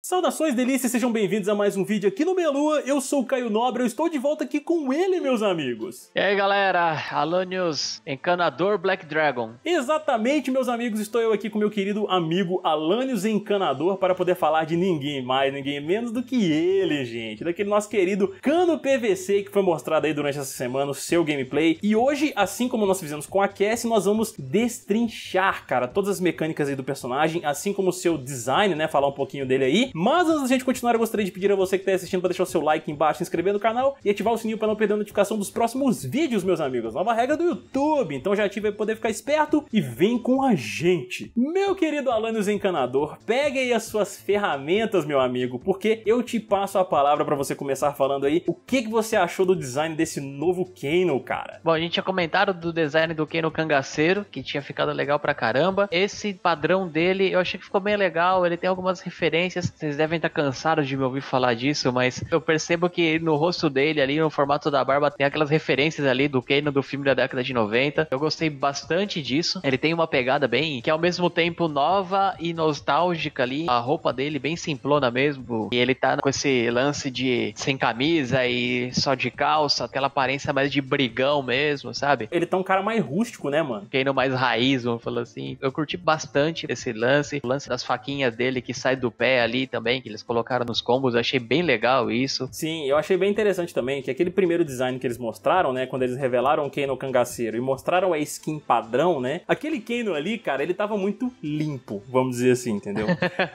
Saudações delícias, sejam bem-vindos a mais um vídeo aqui no Meia Lua. Eu sou o Caio Nobre, eu estou de volta aqui com ele, meus amigos. E aí, galera, Alanios, encanador Black Dragon. Exatamente, meus amigos, estou eu aqui com meu querido amigo Alanios Encanador para poder falar de ninguém mais, ninguém menos do que ele, gente, daquele nosso querido cano PVC que foi mostrado aí durante essa semana, o seu gameplay. E hoje, assim como nós fizemos com a Cassie, nós vamos destrinchar, cara, todas as mecânicas aí do personagem, assim como o seu design, né, falar um pouquinho dele aí. Mas antes da gente continuar, eu gostaria de pedir a você que está assistindo para deixar o seu like embaixo, se inscrever no canal e ativar o sininho para não perder a notificação dos próximos vídeos, meus amigos. Nova regra do YouTube. Então já ative para poder ficar esperto e vem com a gente. Meu querido Alanios Encanador, pegue aí as suas ferramentas, meu amigo, porque eu te passo a palavra para você começar falando aí o que, que você achou do design desse novo Kano, cara. Bom, a gente tinha comentado do design do Kano Cangaceiro, que tinha ficado legal pra caramba. Esse padrão dele eu achei que ficou bem legal, ele tem algumas referências. Vocês devem estar tá cansados de me ouvir falar disso, mas eu percebo que no rosto dele, ali no formato da barba, tem aquelas referências ali do Kano do filme da década de 90. Eu gostei bastante disso. Ele tem uma pegada bem que é ao mesmo tempo nova e nostálgica ali. A roupa dele bem simplona mesmo. E ele tá com esse lance de sem camisa e só de calça, aquela aparência mais de brigão mesmo, sabe? Ele tá um cara mais rústico, né, mano? Kano mais raiz, vamos falar assim. Eu curti bastante esse lance, o lance das faquinhas dele que sai do pé ali também, que eles colocaram nos combos, eu achei bem legal isso. Sim, eu achei bem interessante também que aquele primeiro design que eles mostraram, né, quando eles revelaram o Kano cangaceiro e mostraram a skin padrão, né, aquele Kano ali, cara, ele tava muito limpo, vamos dizer assim, entendeu?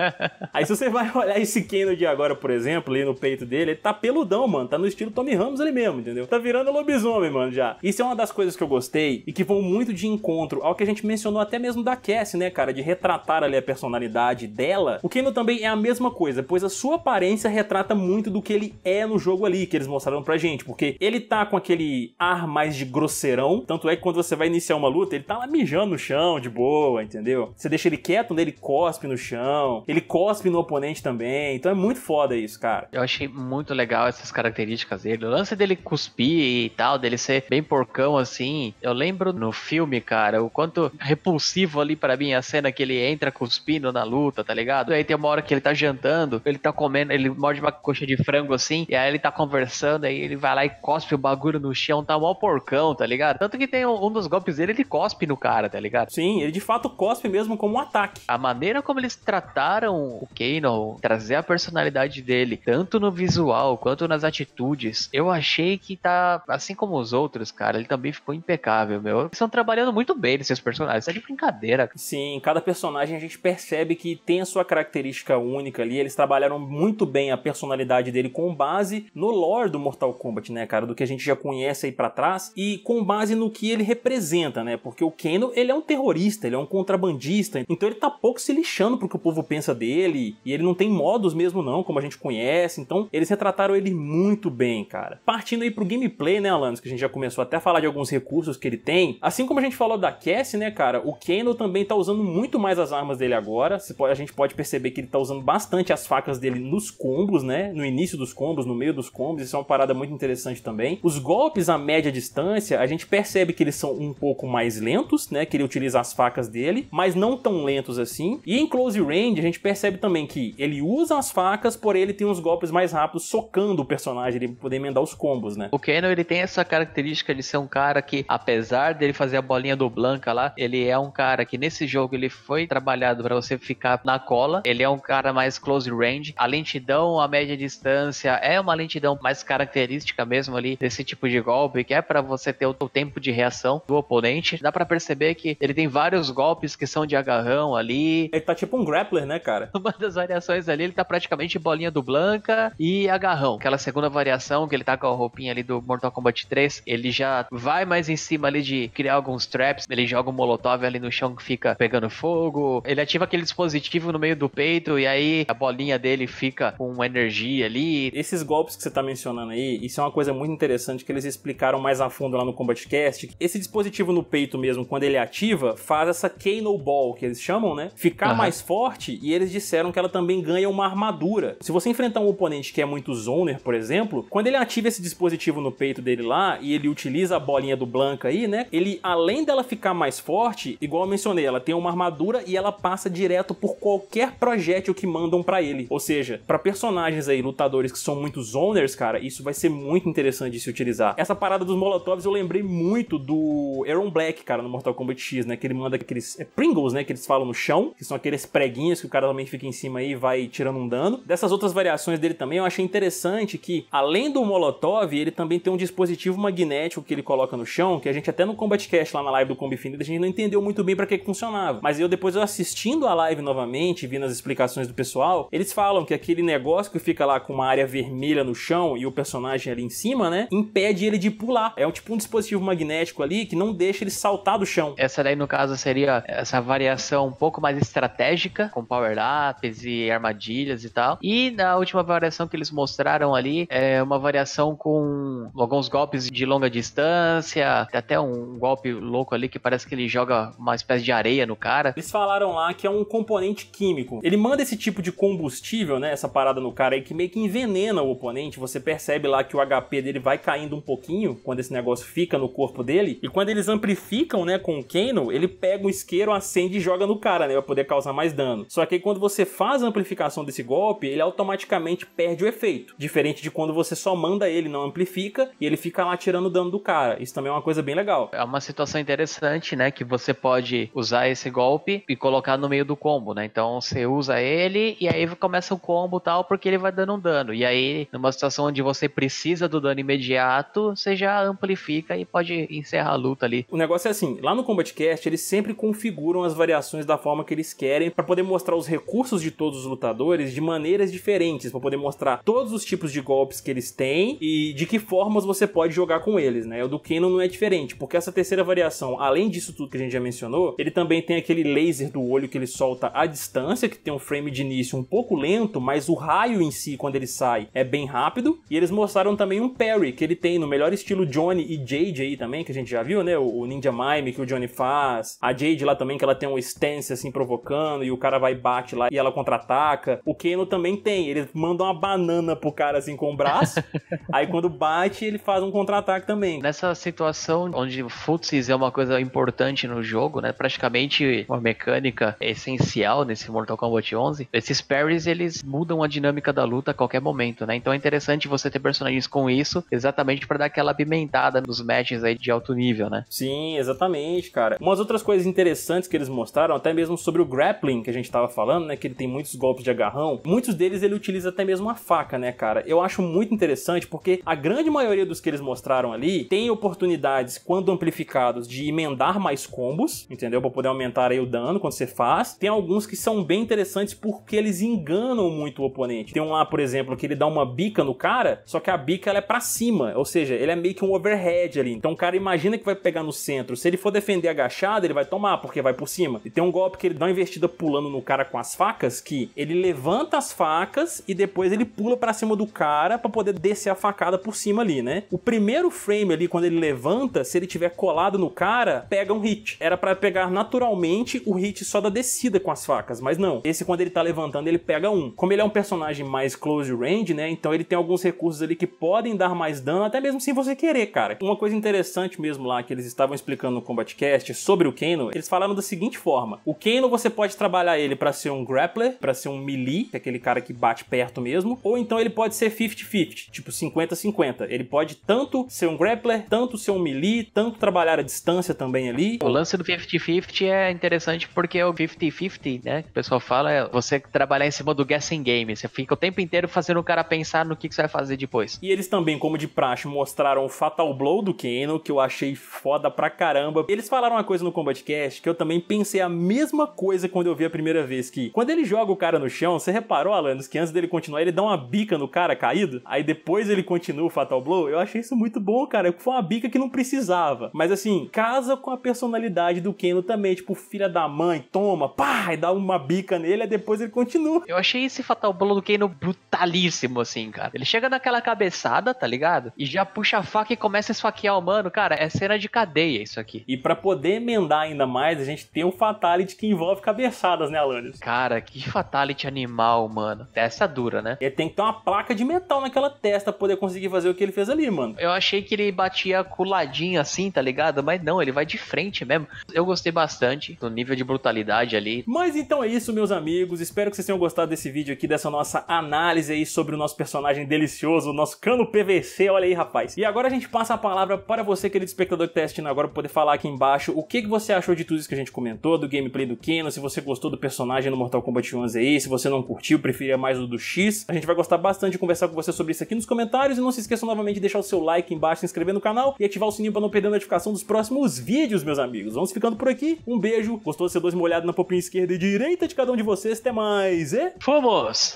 Aí se você vai olhar esse Kano de agora, por exemplo, ali no peito dele, ele tá peludão, mano, tá no estilo Tommy Ramos ali mesmo, entendeu? Tá virando lobisomem, mano, já. Isso é uma das coisas que eu gostei e que vão muito de encontro ao que a gente mencionou até mesmo da Cassie, né, cara, de retratar ali a personalidade dela. O Kano também é a mesma mesma coisa, pois a sua aparência retrata muito do que ele é no jogo ali, que eles mostraram pra gente, porque ele tá com aquele ar mais de grosseirão, tanto é que quando você vai iniciar uma luta, ele tá lá mijando no chão, de boa, entendeu? Você deixa ele quieto, né? ele cospe no chão, ele cospe no oponente também, então é muito foda isso, cara. Eu achei muito legal essas características dele, o lance dele cuspir e tal, dele ser bem porcão assim, eu lembro no filme, cara, o quanto repulsivo ali para mim a cena que ele entra cuspindo na luta, tá ligado? E aí tem uma hora que ele tá jantando jantando, ele tá comendo, ele morde uma coxa de frango assim, e aí ele tá conversando, aí ele vai lá e cospe o bagulho no chão, tá mó porcão, tá ligado? Tanto que tem um, um dos golpes dele, ele cospe no cara, tá ligado? Sim, ele de fato cospe mesmo como um ataque. A maneira como eles trataram o Kano, trazer a personalidade dele, tanto no visual quanto nas atitudes, eu achei que tá, assim como os outros, cara, ele também ficou impecável, meu. Eles estão trabalhando muito bem esses personagens, tá de brincadeira. Sim, cada personagem a gente percebe que tem a sua característica única ali. Eles trabalharam muito bem a personalidade dele com base no lore do Mortal Kombat, né, cara? Do que a gente já conhece aí para trás e com base no que ele representa, né? Porque o Kano, ele é um terrorista, ele é um contrabandista, então ele tá pouco se lixando pro que o povo pensa dele e ele não tem modos mesmo não, como a gente conhece. Então, eles retrataram ele muito bem, cara. Partindo aí pro gameplay, né, Alanis, que a gente já começou até a falar de alguns recursos que ele tem. Assim como a gente falou da Cassie, né, cara? O Kano também tá usando muito mais as armas dele agora. A gente pode perceber que ele tá usando bastante bastante as facas dele nos combos, né? No início dos combos, no meio dos combos, isso é uma parada muito interessante também. Os golpes à média distância, a gente percebe que eles são um pouco mais lentos, né? Que ele utiliza as facas dele, mas não tão lentos assim. E em close range, a gente percebe também que ele usa as facas, porém ele tem uns golpes mais rápidos, socando o personagem, ele poder emendar os combos, né? O Kano, ele tem essa característica de ser um cara que, apesar dele fazer a bolinha do Blanca lá, ele é um cara que nesse jogo ele foi trabalhado para você ficar na cola, ele é um cara mais close range. A lentidão, a média distância, é uma lentidão mais característica mesmo ali desse tipo de golpe, que é para você ter o tempo de reação do oponente. Dá para perceber que ele tem vários golpes que são de agarrão ali. Ele tá tipo um grappler, né, cara? Uma das variações ali, ele tá praticamente bolinha do Blanca e agarrão. Aquela segunda variação, que ele tá com a roupinha ali do Mortal Kombat 3, ele já vai mais em cima ali de criar alguns traps, ele joga um molotov ali no chão que fica pegando fogo, ele ativa aquele dispositivo no meio do peito e aí a bolinha dele fica com energia ali. Esses golpes que você tá mencionando aí, isso é uma coisa muito interessante que eles explicaram mais a fundo lá no Combat Cast. Esse dispositivo no peito mesmo, quando ele ativa, faz essa Kano Ball, que eles chamam, né? Ficar uhum. mais forte e eles disseram que ela também ganha uma armadura. Se você enfrentar um oponente que é muito zoner, por exemplo, quando ele ativa esse dispositivo no peito dele lá e ele utiliza a bolinha do Blanca aí, né? Ele, além dela ficar mais forte, igual eu mencionei, ela tem uma armadura e ela passa direto por qualquer projétil que manda mandam para ele. Ou seja, para personagens aí, lutadores que são muito zoners, cara, isso vai ser muito interessante de se utilizar. Essa parada dos Molotovs eu lembrei muito do Aaron Black, cara, no Mortal Kombat X, né? Que ele manda aqueles é, Pringles, né? Que eles falam no chão, que são aqueles preguinhos que o cara também fica em cima aí e vai tirando um dano. Dessas outras variações dele também, eu achei interessante que, além do Molotov, ele também tem um dispositivo magnético que ele coloca no chão, que a gente até no Combat Cash lá na live do Combi Infinito, a gente não entendeu muito bem para que, que funcionava. Mas eu depois eu assistindo a live novamente, vi as explicações do pessoal, visual, eles falam que aquele negócio que fica lá com uma área vermelha no chão e o personagem ali em cima, né? Impede ele de pular. É um tipo um dispositivo magnético ali que não deixa ele saltar do chão. Essa daí, no caso, seria essa variação um pouco mais estratégica, com power-ups e armadilhas e tal. E na última variação que eles mostraram ali, é uma variação com alguns golpes de longa distância, até um golpe louco ali que parece que ele joga uma espécie de areia no cara. Eles falaram lá que é um componente químico. Ele manda esse tipo de combustível, né? Essa parada no cara aí que meio que envenena o oponente. Você percebe lá que o HP dele vai caindo um pouquinho quando esse negócio fica no corpo dele. E quando eles amplificam, né, com o Kano, ele pega um isqueiro, acende e joga no cara, né? Pra poder causar mais dano. Só que aí, quando você faz a amplificação desse golpe, ele automaticamente perde o efeito. Diferente de quando você só manda ele, não amplifica, e ele fica lá tirando dano do cara. Isso também é uma coisa bem legal. É uma situação interessante, né? Que você pode usar esse golpe e colocar no meio do combo, né? Então você usa ele e aí começa o combo tal, porque ele vai dando um dano. E aí, numa situação onde você precisa do dano imediato, você já amplifica e pode encerrar a luta ali. O negócio é assim, lá no Combat Cast, eles sempre configuram as variações da forma que eles querem para poder mostrar os recursos de todos os lutadores de maneiras diferentes, para poder mostrar todos os tipos de golpes que eles têm e de que formas você pode jogar com eles, né? O do Kenon não é diferente, porque essa terceira variação, além disso tudo que a gente já mencionou, ele também tem aquele laser do olho que ele solta à distância, que tem um frame de início início assim, um pouco lento, mas o raio em si, quando ele sai, é bem rápido. E eles mostraram também um parry que ele tem no melhor estilo Johnny e Jade aí também, que a gente já viu, né? O Ninja Mime que o Johnny faz. A Jade lá também, que ela tem um stance assim provocando e o cara vai bate lá e ela contra-ataca. O Keno também tem. Ele manda uma banana pro cara assim com o braço. aí quando bate, ele faz um contra-ataque também. Nessa situação onde footsies é uma coisa importante no jogo, né? Praticamente uma mecânica essencial nesse Mortal Kombat 11. Esses parries eles mudam a dinâmica da luta a qualquer momento, né? Então é interessante você ter personagens com isso, exatamente para dar aquela pimentada nos matches aí de alto nível, né? Sim, exatamente, cara. Umas outras coisas interessantes que eles mostraram, até mesmo sobre o grappling que a gente tava falando, né? Que ele tem muitos golpes de agarrão. Muitos deles ele utiliza até mesmo a faca, né, cara? Eu acho muito interessante porque a grande maioria dos que eles mostraram ali tem oportunidades, quando amplificados, de emendar mais combos, entendeu? Para poder aumentar aí o dano quando você faz. Tem alguns que são bem interessantes porque eles eles enganam muito o oponente. Tem um lá, por exemplo, que ele dá uma bica no cara, só que a bica ela é para cima, ou seja, ele é meio que um overhead ali. Então o cara imagina que vai pegar no centro. Se ele for defender agachado, ele vai tomar, porque vai por cima. E tem um golpe que ele dá uma investida pulando no cara com as facas, que ele levanta as facas e depois ele pula para cima do cara para poder descer a facada por cima ali, né? O primeiro frame ali, quando ele levanta, se ele tiver colado no cara, pega um hit. Era para pegar naturalmente o hit só da descida com as facas, mas não. Esse quando ele tá levantando levantando, ele pega um. Como ele é um personagem mais close range, né? Então ele tem alguns recursos ali que podem dar mais dano, até mesmo sem você querer, cara. Uma coisa interessante mesmo lá que eles estavam explicando no combat cast sobre o Kano, eles falaram da seguinte forma: o Kano você pode trabalhar ele para ser um grappler, para ser um melee, que é aquele cara que bate perto mesmo, ou então ele pode ser 50-50, tipo 50-50. Ele pode tanto ser um grappler, tanto ser um melee, tanto trabalhar a distância também ali. O lance do 50-50 é interessante porque o 50-50, né, que o pessoal fala, é você tra trabalhar em cima do guessing game. Você fica o tempo inteiro fazendo o cara pensar no que, que você vai fazer depois. E eles também, como de praxe, mostraram o Fatal Blow do Kano, que eu achei foda pra caramba. Eles falaram uma coisa no Combat Cast que eu também pensei a mesma coisa quando eu vi a primeira vez, que quando ele joga o cara no chão, você reparou, Alanis, que antes dele continuar, ele dá uma bica no cara caído, aí depois ele continua o Fatal Blow? Eu achei isso muito bom, cara. Foi uma bica que não precisava. Mas assim, casa com a personalidade do Kano também, tipo, filha da mãe, toma, pá, e dá uma bica nele, aí depois ele continua continua. Eu achei esse Fatal Blow do Kano brutalíssimo, assim, cara. Ele chega naquela cabeçada, tá ligado? E já puxa a faca e começa a esfaquear o mano. Cara, é cena de cadeia isso aqui. E para poder emendar ainda mais, a gente tem um fatality que envolve cabeçadas, né, Alanis? Cara, que fatality animal, mano. Testa dura, né? Ele tem que ter uma placa de metal naquela testa pra poder conseguir fazer o que ele fez ali, mano. Eu achei que ele batia coladinho assim, tá ligado? Mas não, ele vai de frente mesmo. Eu gostei bastante do nível de brutalidade ali. Mas então é isso, meus amigos. Espero que vocês tenham gostado desse vídeo aqui, dessa nossa análise detalhes aí sobre o nosso personagem delicioso, o nosso cano PVC, olha aí, rapaz. E agora a gente passa a palavra para você, querido espectador que tá assistindo agora, poder falar aqui embaixo o que, que você achou de tudo isso que a gente comentou, do gameplay do Keno, se você gostou do personagem no Mortal Kombat 11 aí, se você não curtiu, preferia mais o do X. A gente vai gostar bastante de conversar com você sobre isso aqui nos comentários e não se esqueça novamente de deixar o seu like embaixo, se inscrever no canal e ativar o sininho para não perder a notificação dos próximos vídeos, meus amigos. Vamos ficando por aqui. Um beijo, gostou de ser dois molhados na popinha esquerda e direita de cada um de vocês. Até mais e... Fomos!